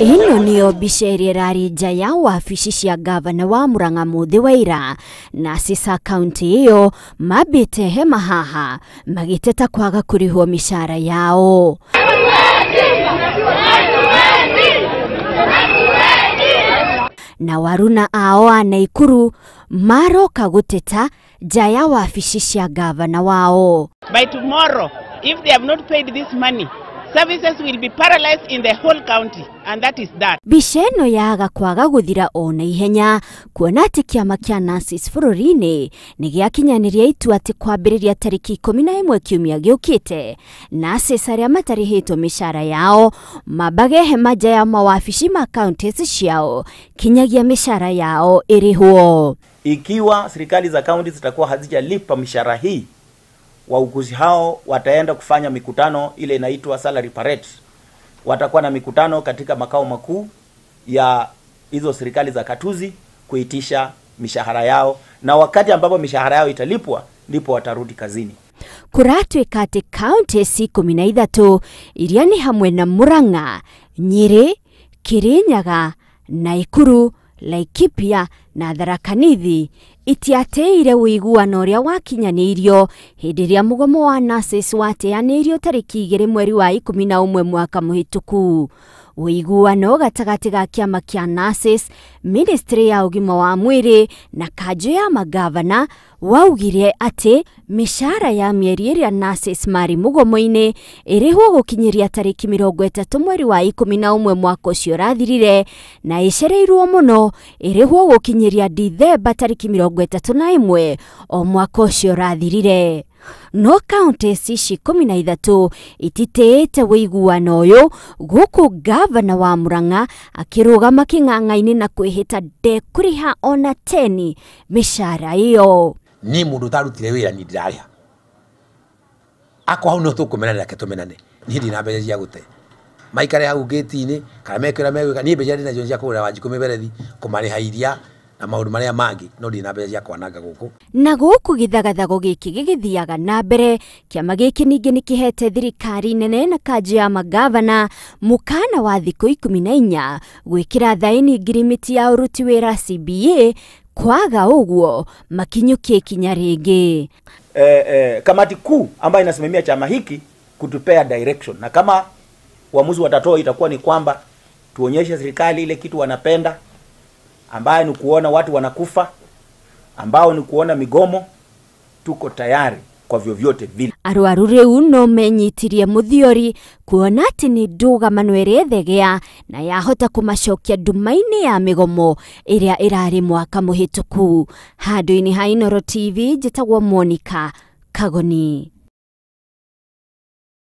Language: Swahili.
ĩno nĩyo mbica ĩrĩa ĩrarĩ nja ya wabici cia ngavana wa Murang'a mũthĩ wa ira na Sisa kaunti ĩyo mambĩte hema haha magĩteta kwaga kũrĩhwo mĩcara yao na waruna ao a Naikuru maroka gũteta nja ya wabici cia ngavana wao by tomorrow if they have not paid this money services will be paralyzed in the whole county and that is that mbica ĩno yaga kwaga gũthira o na ihenya kuona atĩ kĩama kĩa nurses bũrũri-inĩ nĩ gĩakinyanĩria itua atĩ kwambĩrĩria tarĩki ikũmi na ĩmwe kiumia gĩũkĩte nurses arĩa matarĩhĩtwo mĩcara yao mambage hema nja ya mawabici ma kaunti ciao kinyagia mĩcara yao ĩrĩhwo ikiwa serikali za kaunti zitakuwa hazijalipa mishara hii wauguzi hao wataenda kufanya mikutano ile inaitwa salary parade. Watakuwa na mikutano katika makao makuu ya hizo serikali za katuzi kuitisha mishahara yao, na wakati ambapo mishahara yao italipwa ndipo watarudi kazini kuratwika atä kauntĩci ikũmi na ithatu iria hamwe na Murang'a, Nyĩrĩ, Kirinyaga na Ikuru, Laikipia na Tharaka Nithi itiateire uiguano uria wakinyanĩirio hĩndĩ ĩrĩa mugomo wa nurses wateanĩirio tariki igĩrĩ mweri wa ikumi na ũmwe mwaka mũhĩtũku ũiguano gatagatĩ ga kiama kia nurses ministry ya ũgima wa mwiri na kanjũ ya magavana waugire atĩ mishara ya mieri ĩrĩa nurses mari mugomo inĩ ĩrĩhwo gukinyiria tariki mĩrongo ĩtatũ mweri wa ikũmi na ũmwe mwaka ũcio ũrathirire na ĩcereirwo muno ĩrĩhwo gukinyiria dithemba tariki mĩrongo mĩrongo ĩtatũ na ĩmwe o mwaka ũcio ũrathirire no counties ici ikũmi na ithatũ ititĩĩte ũiguano ũyũ gũkũ ngavana wa Murang'a akĩrũgama kĩnganga na kwĩhĩta ndekũrĩha ona teni mishara iyo ni mũndũ ũtarutire wĩra niĩ ndirarĩha akwa hau no tũkũmenana reke tũmenane ni ndirĩ na mbeca cia gũte maikare hau ngĩti-inĩ kana meke ũrĩa megwĩka niĩ mbeca ndĩ nacio cia kũgũrĩra wanjikũ mĩberethi kũmarĩha iria na maundu maria mangi no ndi na mbeca cia kwananga guku na guku githagathago giki gigithiaga na mbere kiama giki ningi nikihete thirikari nene na kanji ya magavana mukana wa thiku ikumi na inya gwikira thaini ngirimiti ya uruti wira CBA kwaga uguo makinyukie kinya ringi eh, eh, kamati kuu ambayo inasimamia chama hiki kutupea direction na kama uamuzi watatoa itakuwa ni kwamba tuonyeshe serikali ile kitu wanapenda ambaye ni kuona watu wanakufa, ambao ni kuona migomo, tuko tayari kwa vyovyote vile. arwaru riu no menyitirie muthiori kuona ati ni ndũgamano ĩrĩa thegea na yahota kũmacokia nduma ya migomo iria irari mwaka muhituku handũ ini ha Inoro TV njĩtagwo Monica Kagoni